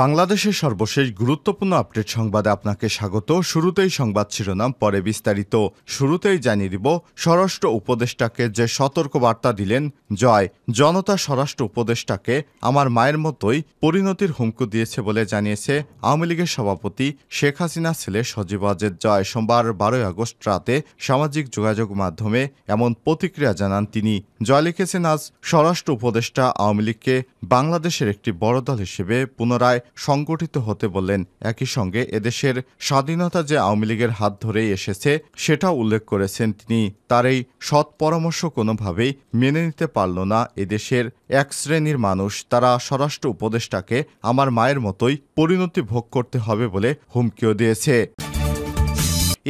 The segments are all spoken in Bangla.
বাংলাদেশের সর্বশেষ গুরুত্বপূর্ণ আপডেট সংবাদে আপনাকে স্বাগত শুরুতেই সংবাদ শিরোনাম পরে বিস্তারিত শুরুতেই জানিয়ে দিব স্বরাষ্ট্র উপদেষ্টাকে যে সতর্ক বার্তা দিলেন জয় জনতা স্বরাষ্ট্র উপদেষ্টাকে আমার মায়ের মতোই পরিণতির হুমকু দিয়েছে বলে জানিয়েছে আওয়ামী লীগের সভাপতি শেখ হাসিনা ছেলে সজীব আজের জয় সোমবার বারোই আগস্ট রাতে সামাজিক যোগাযোগ মাধ্যমে এমন প্রতিক্রিয়া জানান তিনি জয় লিখেছেন আজ স্বরাষ্ট্র উপদেষ্টা আওয়ামী লীগকে বাংলাদেশের একটি বড় দল হিসেবে পুনরায় সংগঠিত হতে বললেন একই সঙ্গে এদেশের স্বাধীনতা যে আওয়ামী লীগের হাত ধরেই এসেছে সেটা উল্লেখ করেছেন তিনি তার এই সৎ পরামর্শ কোনোভাবেই মেনে নিতে পারল না এদেশের এক শ্রেণীর মানুষ তারা স্বরাষ্ট্র উপদেষ্টাকে আমার মায়ের মতোই পরিণতি ভোগ করতে হবে বলে হুমকিও দিয়েছে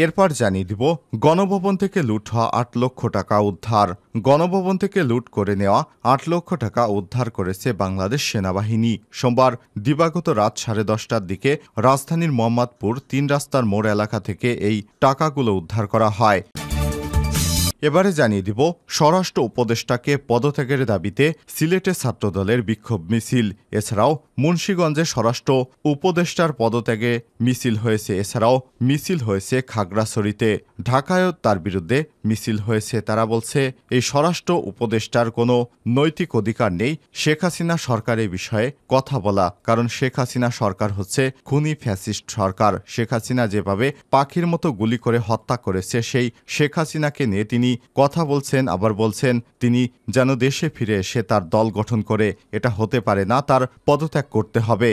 এরপর জানিয়ে দিব গণভবন থেকে লুট হওয়া আট লক্ষ টাকা উদ্ধার গণভবন থেকে লুট করে নেওয়া আট লক্ষ টাকা উদ্ধার করেছে বাংলাদেশ সেনাবাহিনী সোমবার দিবাগত রাত সাড়ে দশটার দিকে রাজধানীর মোহাম্মদপুর তিন রাস্তার মোড় এলাকা থেকে এই টাকাগুলো উদ্ধার করা হয় এবারে জানিয়ে দিব স্বরাষ্ট্র উপদেষ্টাকে পদত্যাগের দাবিতে সিলেটে ছাত্রদলের বিক্ষোভ মিছিল এছাড়াও মুন্সীগঞ্জে স্বরাষ্ট্র উপদেষ্টার পদত্যাগে মিছিল হয়েছে এছাড়াও মিছিল হয়েছে খাগড়াছড়িতে ঢাকায়ও তার বিরুদ্ধে মিছিল হয়েছে তারা বলছে এই স্বরাষ্ট্র উপদেষ্টার কোনো নৈতিক অধিকার নেই শেখ হাসিনা সরকারের বিষয়ে কথা বলা কারণ শেখ হাসিনা সরকার হচ্ছে খুনি ফ্যাসিস্ট সরকার শেখ হাসিনা যেভাবে পাখির মতো গুলি করে হত্যা করেছে সেই শেখ হাসিনাকে নিয়ে তিনি কথা বলছেন আবার বলছেন তিনি যেন দেশে ফিরে এসে তার দল গঠন করে এটা হতে পারে না তার পদত্যাগ করতে হবে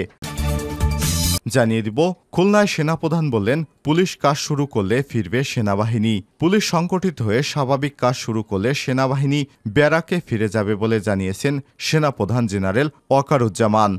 জানিয়ে দিব খুলনায় সেনাপ্রধান বললেন পুলিশ কাজ শুরু করলে ফিরবে সেনাবাহিনী পুলিশ সংগঠিত হয়ে স্বাভাবিক কাজ শুরু করলে সেনাবাহিনী ব্যারাকে ফিরে যাবে বলে জানিয়েছেন সেনাপ্রধান জেনারেল ওয়াকারুজ্জামান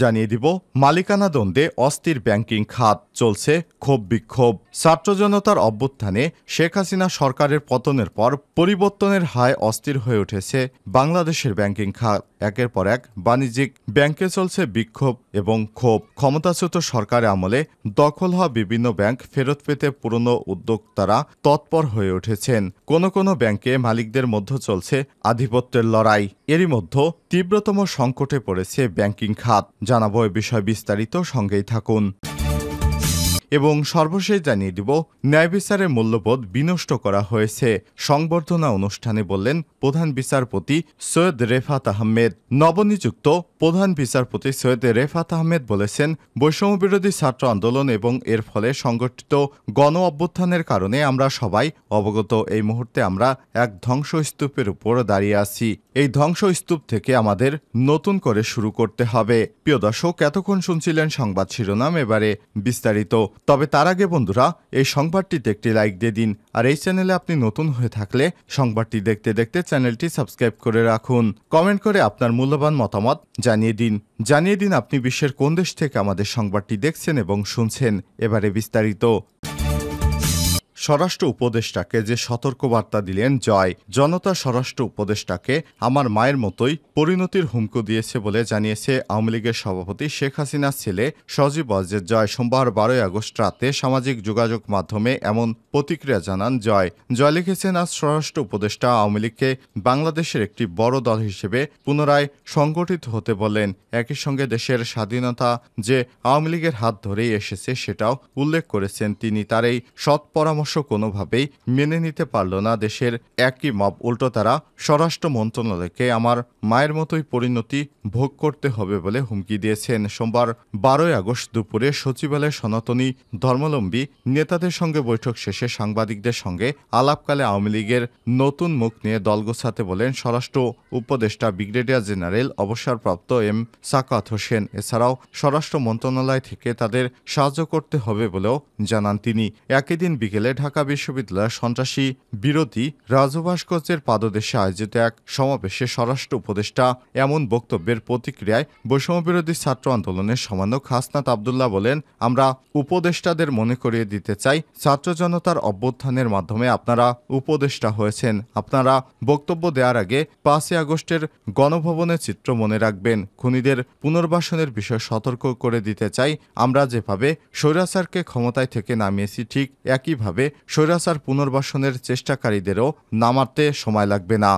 জানিয়ে দিব মালিকানা দ্বন্দ্বে অস্থির ব্যাংকিং খাত চলছে ক্ষোভ বিক্ষোভ ছাত্র জনতার অভ্যুত্থানে শেখ হাসিনা সরকারের পতনের পর পরিবর্তনের হায় অস্থির হয়ে উঠেছে বাংলাদেশের ব্যাংকিং খাত একের পর এক বাণিজ্যিক ব্যাংকে চলছে বিক্ষোভ এবং ক্ষোভ ক্ষমতাচ্যুত সরকারের আমলে দখল হওয়া বিভিন্ন ব্যাংক ফেরত পেতে পুরনো উদ্যোক্তারা তৎপর হয়ে উঠেছেন কোন কোন ব্যাংকে মালিকদের মধ্যে চলছে আধিপত্যের লড়াই এরই মধ্যে তীব্রতম সংকটে পড়েছে ব্যাংকিং খাত জানাবো এ বিষয়ে বিস্তারিত সঙ্গেই থাকুন এবং সর্বশেষ জানিয়ে দিব ন্যায় বিচারের মূল্যবোধ বিনষ্ট করা হয়েছে সংবর্ধনা অনুষ্ঠানে বললেন প্রধান বিচারপতি সৈয়দ রেফাত আহমেদ নবনিযুক্ত প্রধান বিচারপতি সৈয়দ রেফাত আহমেদ বলেছেন বৈষম্য বিরোধী ছাত্র আন্দোলন এবং এর ফলে সংগঠিত গণ অভ্যুত্থানের কারণে আমরা সবাই অবগত এই মুহূর্তে আমরা এক ধ্বংসস্তূপের উপর দাঁড়িয়ে আছি এই ধ্বংসস্তূপ থেকে আমাদের নতুন করে শুরু করতে হবে প্রিয় দর্শক এতক্ষণ শুনছিলেন সংবাদ শিরোনাম এবারে বিস্তারিত তবে তার আগে বন্ধুরা এই সংবাদটিতে একটি লাইক দিয়ে দিন আর এই চ্যানেলে আপনি নতুন হয়ে থাকলে সংবাদটি দেখতে দেখতে চ্যানেলটি সাবস্ক্রাইব করে রাখুন কমেন্ট করে আপনার মূল্যবান মতামত জানিয়ে দিন জানিয়ে দিন আপনি বিশ্বের কোন দেশ থেকে আমাদের সংবাদটি দেখছেন এবং শুনছেন এবারে বিস্তারিত স্বরাষ্ট্র উপদেষ্টাকে যে সতর্কবার্তা দিলেন জয় জনতা স্বরাষ্ট্র উপদেষ্টাকে আমার মায়ের মতোই পরিণতির হুমকো দিয়েছে বলে জানিয়েছে আওয়ামী লীগের সভাপতি শেখ হাসিনার ছেলে সজীব অজের জয় সোমবার বারোই আগস্ট রাতে সামাজিক যোগাযোগ মাধ্যমে এমন প্রতিক্রিয়া জানান জয় জয় লিখেছেন আজ স্বরাষ্ট্র উপদেষ্টা আওয়ামী লীগকে বাংলাদেশের একটি বড় দল হিসেবে পুনরায় সংগঠিত হতে বলেন একই সঙ্গে দেশের স্বাধীনতা যে আওয়ামী লীগের হাত ধরেই এসেছে সেটাও উল্লেখ করেছেন তিনি তার এই সৎ পরামর্শ কোনোভাবেই মেনে নিতে পারল না দেশের একই মব উল্টো তারা স্বরাষ্ট্র মন্ত্রণালয়কে আমার মায়ের মতোই পরিণতি ভোগ করতে হবে বলে হুমকি দিয়েছেন সোমবার বারোই আগস্ট দুপুরে সচিবালয়ে সনাতনী ধর্মাবলম্বী নেতাদের সঙ্গে বৈঠক শেষে সাংবাদিকদের সঙ্গে আলাপকালে আওয়ামী লীগের নতুন মুখ নিয়ে দল গোছাতে বলেন স্বরাষ্ট্র উপদেষ্টা ব্রিগেডিয়ার জেনারেল অবসরপ্রাপ্ত এম সাকাত হোসেন এছাড়াও স্বরাষ্ট্র মন্ত্রণালয় থেকে তাদের সাহায্য করতে হবে বলেও জানান তিনি একই দিন বিকেলে ঢাকা বিশ্ববিদ্যালয়ের সন্ত্রাসী বিরোধী রাজু ভাস্কর্যের পাদদেশে আয়োজিত এক সমাবেশে স্বরাষ্ট্র উপদেষ্টা এমন বক্তব্যের প্রতিক্রিয়ায় বৈষম্যবিরোধী ছাত্র আন্দোলনের সমন্বয়ক হাসনাত আবদুল্লাহ বলেন আমরা উপদেষ্টাদের মনে করিয়ে দিতে চাই ছাত্র জনতার অভ্যুত্থানের মাধ্যমে আপনারা উপদেষ্টা হয়েছেন আপনারা বক্তব্য দেওয়ার আগে পাঁচই আগস্টের গণভবনের চিত্র মনে রাখবেন খুনিদের পুনর্বাসনের বিষয়ে সতর্ক করে দিতে চাই আমরা যেভাবে স্বৈরাচারকে ক্ষমতায় থেকে নামিয়েছি ঠিক একইভাবে স্বৈরাচার পুনর্বাসনের চেষ্টাকারীদেরও নামাতে সময় লাগবে না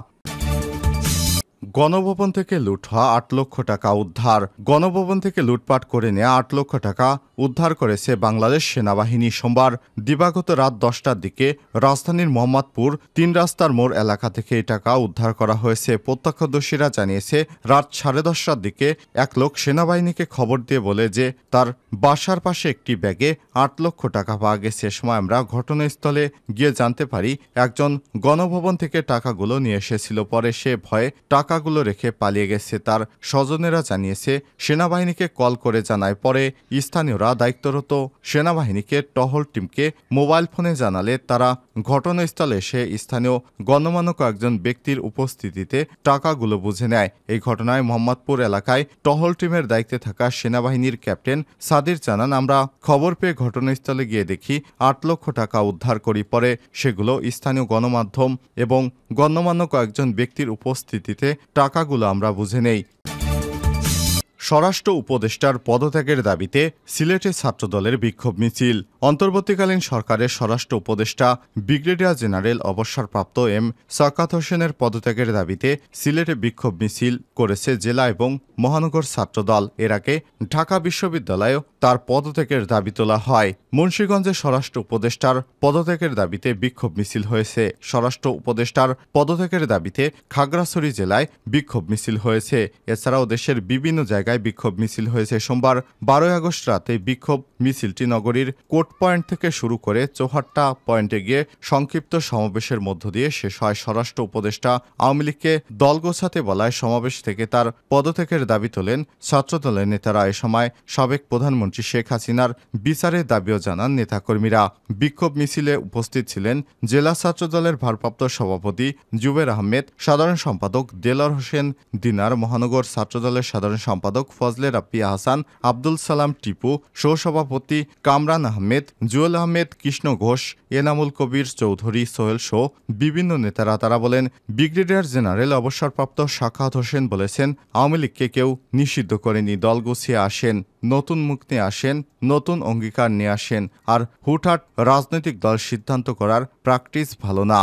গণভবন থেকে লুট হওয়া আট লক্ষ টাকা উদ্ধার গণভবন থেকে লুটপাট করে নেওয়া আট লক্ষ টাকা উদ্ধার করেছে বাংলাদেশ সেনাবাহিনী সোমবার দিবাগত রাত দশটার দিকে রাজধানীর মোহাম্মদপুর তিন রাস্তার মোড় এলাকা থেকে এই টাকা উদ্ধার করা হয়েছে প্রত্যক্ষদর্শীরা জানিয়েছে রাত সাড়ে দশটার দিকে এক লোক সেনাবাহিনীকে খবর দিয়ে বলে যে তার বাসার পাশে একটি ব্যাগে আট লক্ষ টাকা পাওয়া গেছে সময় আমরা ঘটনাস্থলে গিয়ে জানতে পারি একজন গণভবন থেকে টাকাগুলো নিয়ে এসেছিল পরে সে ভয়ে টাকা টাকাগুলো রেখে পালিয়ে গেছে তার স্বজনেরা জানিয়েছে সেনাবাহিনীকে কল করে জানায় পরে স্থানীয়রা দায়িত্বরত সেনাবাহিনীকে টহল টিমকে মোবাইল ফোনে জানালে তারা ঘটনাস্থলে এসে স্থানীয় গণ্যমান্য কয়েকজন ব্যক্তির উপস্থিতিতে টাকাগুলো বুঝে নেয় এই ঘটনায় মোহাম্মদপুর এলাকায় টহল টিমের দায়িত্বে থাকা সেনাবাহিনীর ক্যাপ্টেন সাদির জানান আমরা খবর পেয়ে ঘটনাস্থলে গিয়ে দেখি আট লক্ষ টাকা উদ্ধার করি পরে সেগুলো স্থানীয় গণমাধ্যম এবং গণ্যমান্য কয়েকজন ব্যক্তির উপস্থিতিতে টাকাগুলো আমরা বুঝে নেই স্বরাষ্ট্র উপদেষ্টার পদত্যাগের দাবিতে সিলেটে ছাত্রদলের বিক্ষোভ মিছিল অন্তর্বর্তীকালীন সরকারের স্বরাষ্ট্র উপদেষ্টা ব্রিগেডিয়ার জেনারেল অবসরপ্রাপ্ত এম সাকাত হোসেনের পদত্যাগের দাবিতে সিলেটে বিক্ষোভ মিছিল করেছে জেলা এবং মহানগর ছাত্রদল এর আগে ঢাকা বিশ্ববিদ্যালয়েও তার পদত্যাগের দাবি তোলা হয় মুন্সীগঞ্জে স্বরাষ্ট্র উপদেষ্টার পদত্যাগের দাবিতে বিক্ষোভ মিছিল হয়েছে স্বরাষ্ট্র উপদেষ্টার পদত্যাগের দাবিতে খাগড়াছড়ি জেলায় বিক্ষোভ মিছিল হয়েছে এছাড়াও দেশের বিভিন্ন জায়গায় এলাকায় বিক্ষোভ মিছিল হয়েছে সোমবার বারোই আগস্ট রাতে বিক্ষোভ মিছিলটি নগরীর কোর্ট পয়েন্ট থেকে শুরু করে চৌহাট্টা পয়েন্টে গিয়ে সংক্ষিপ্ত সমাবেশের মধ্য দিয়ে শেষ হয় স্বরাষ্ট্র উপদেষ্টা আওয়ামী লীগকে দল গোছাতে বলায় সমাবেশ থেকে তার পদত্যাগের দাবি তোলেন ছাত্রদলের নেতারা এ সময় সাবেক প্রধানমন্ত্রী শেখ হাসিনার বিচারের দাবিও জানান নেতাকর্মীরা বিক্ষোভ মিছিলে উপস্থিত ছিলেন জেলা ছাত্রদলের ভারপ্রাপ্ত সভাপতি জুবের আহমেদ সাধারণ সম্পাদক দেলার হোসেন দিনার মহানগর ছাত্রদলের সাধারণ সম্পাদক সম্পাদক ফজলে রাপ্পি হাসান আব্দুল সালাম টিপু সহসভাপতি কামরান আহমেদ জুয়েল আহমেদ কৃষ্ণ ঘোষ এনামুল কবির চৌধুরী সোহেল শো বিভিন্ন নেতারা তারা বলেন ব্রিগেডিয়ার জেনারেল অবসরপ্রাপ্ত শাখাত হোসেন বলেছেন আওয়ামী লীগকে কেউ নিষিদ্ধ করেনি দল গুছিয়ে আসেন নতুন মুখ নিয়ে আসেন নতুন অঙ্গীকার নিয়ে আসেন আর হুটহাট রাজনৈতিক দল সিদ্ধান্ত করার প্র্যাকটিস ভালো না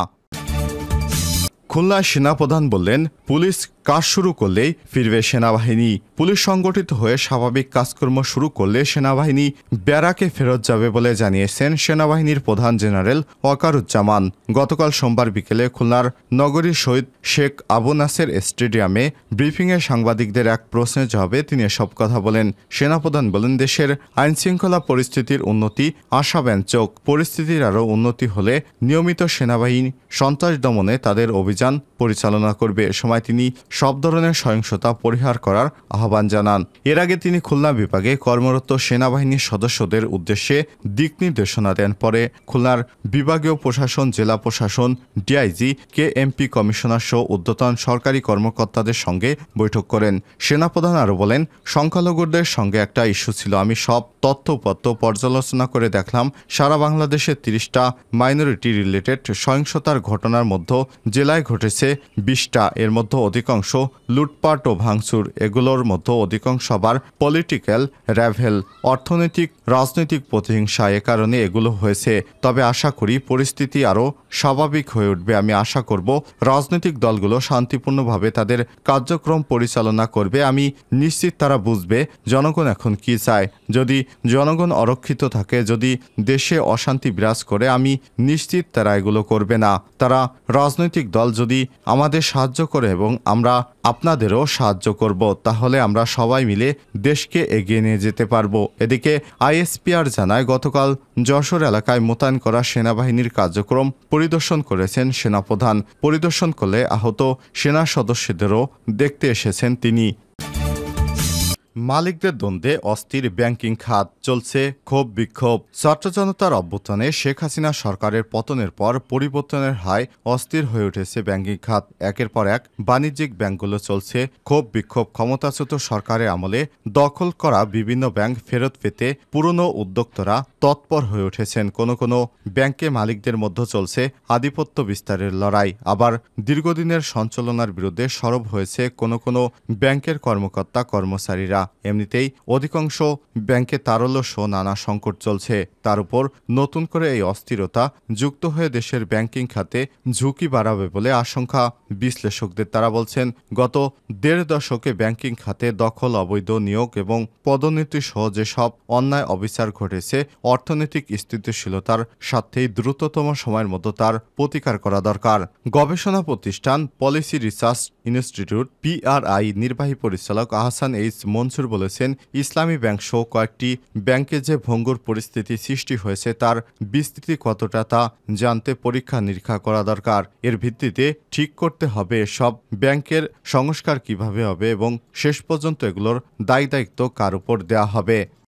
খুলনা সেনাপ্রধান বললেন পুলিশ কাজ শুরু করলেই ফিরবে সেনাবাহিনী পুলিশ সংগঠিত হয়ে স্বাভাবিক কাজকর্ম শুরু করলে সেনাবাহিনী ব্যারাকে ফেরত যাবে বলে জানিয়েছেন সেনাবাহিনীর প্রধান জেনারেল ওয়াকারুজ্জামান গতকাল সোমবার বিকেলে খুলনার নগরীর শহীদ শেখ আবু নাসের স্টেডিয়ামে ব্রিফিংয়ে সাংবাদিকদের এক প্রশ্নের জবাবে তিনি এসব কথা বলেন সেনাপ্রধান বলেন দেশের আইনশৃঙ্খলা পরিস্থিতির উন্নতি আশাব্যঞ্চক পরিস্থিতির আরও উন্নতি হলে নিয়মিত সেনাবাহিনী সন্ত্রাস দমনে তাদের অভিযান চান পরিচালনা করবে এ সময় তিনি সব ধরনের সহিংসতা পরিহার করার আহ্বান জানান এর আগে তিনি খুলনা বিভাগে কর্মরত সেনাবাহিনীর সদস্যদের উদ্দেশ্যে দিক নির্দেশনা দেন পরে খুলনার বিভাগীয় প্রশাসন জেলা প্রশাসন ডিআইজি কে এমপি কমিশনার সহ উদ্যতন সরকারি কর্মকর্তাদের সঙ্গে বৈঠক করেন সেনাপ্রধান আরও বলেন সংখ্যালঘুদের সঙ্গে একটা ইস্যু ছিল আমি সব তথ্যপত্র পর্যালোচনা করে দেখলাম সারা বাংলাদেশে তিরিশটা মাইনরিটি রিলেটেড সহিংসতার ঘটনার মধ্যে জেলায় ঘটেছে বিশটা এর মধ্যে অধিকাংশ লুটপাট ও ভাঙচুর এগুলোর মধ্যে অধিকাংশ আবার পলিটিক্যাল র্যাভেল অর্থনৈতিক রাজনৈতিক প্রতিহিংসা এ কারণে এগুলো হয়েছে তবে আশা করি পরিস্থিতি আরও স্বাভাবিক হয়ে উঠবে আমি আশা করব রাজনৈতিক দলগুলো শান্তিপূর্ণভাবে তাদের কার্যক্রম পরিচালনা করবে আমি নিশ্চিত তারা বুঝবে জনগণ এখন কি চায় যদি জনগণ অরক্ষিত থাকে যদি দেশে অশান্তি বিরাজ করে আমি নিশ্চিত তারা এগুলো করবে না তারা রাজনৈতিক দল যদি আমাদের সাহায্য করে এবং আমরা আপনাদেরও সাহায্য করব তাহলে আমরা সবাই মিলে দেশকে এগিয়ে নিয়ে যেতে পারব এদিকে আইএসপিআর জানায় গতকাল যশোর এলাকায় মোতায়েন করা সেনাবাহিনীর কার্যক্রম পরিদর্শন করেছেন সেনাপ্রধান পরিদর্শন করলে আহত সেনা সদস্যদেরও দেখতে এসেছেন তিনি মালিকদের দ্বন্দ্বে অস্থির ব্যাংকিং খাত চলছে ক্ষোভ বিক্ষোভ ছাত্র জনতার অভ্যুত্থানে শেখ হাসিনা সরকারের পতনের পর পরিবর্তনের হায় অস্থির হয়ে উঠেছে ব্যাংকিং খাত একের পর এক বাণিজ্যিক ব্যাংকগুলো চলছে ক্ষোভ বিক্ষোভ ক্ষমতাচ্যুত সরকারের আমলে দখল করা বিভিন্ন ব্যাংক ফেরত পেতে পুরনো উদ্যোক্তরা তৎপর হয়ে উঠেছেন কোনো কোনো ব্যাংকে মালিকদের মধ্যে চলছে আধিপত্য বিস্তারের লড়াই আবার দীর্ঘদিনের সঞ্চালনার বিরুদ্ধে সরব হয়েছে কোনো কোনো ব্যাংকের কর্মকর্তা কর্মচারীরা এমনিতেই অধিকাংশ ব্যাংকে তারল্য সহ নানা সংকট চলছে তার উপর নতুন করে এই অস্থিরতা যুক্ত হয়ে দেশের ব্যাংকিং খাতে ঝুঁকি বাড়াবে বলে আশঙ্কা বিশ্লেষকদের তারা বলছেন গত দেড় দশকে ব্যাংকিং খাতে দখল অবৈধ নিয়োগ এবং পদোন্নতি সহ যেসব অন্যায় অবিচার ঘটেছে অর্থনৈতিক স্থিতিশীলতার স্বার্থেই দ্রুততম সময়ের মতো তার প্রতিকার করা দরকার গবেষণা প্রতিষ্ঠান পলিসি রিসার্চ ইনস্টিটিউট পিআরআই নির্বাহী পরিচালক আহসান এইচ মন মনসুর বলেছেন ইসলামী ব্যাংক সহ কয়েকটি ব্যাংকে যে ভঙ্গুর পরিস্থিতি সৃষ্টি হয়েছে তার বিস্তৃতি কতটা তা জানতে পরীক্ষা নিরীক্ষা করা দরকার এর ভিত্তিতে ঠিক করতে হবে সব ব্যাংকের সংস্কার কিভাবে হবে এবং শেষ পর্যন্ত এগুলোর দায়ী দায়িত্ব কার উপর দেওয়া হবে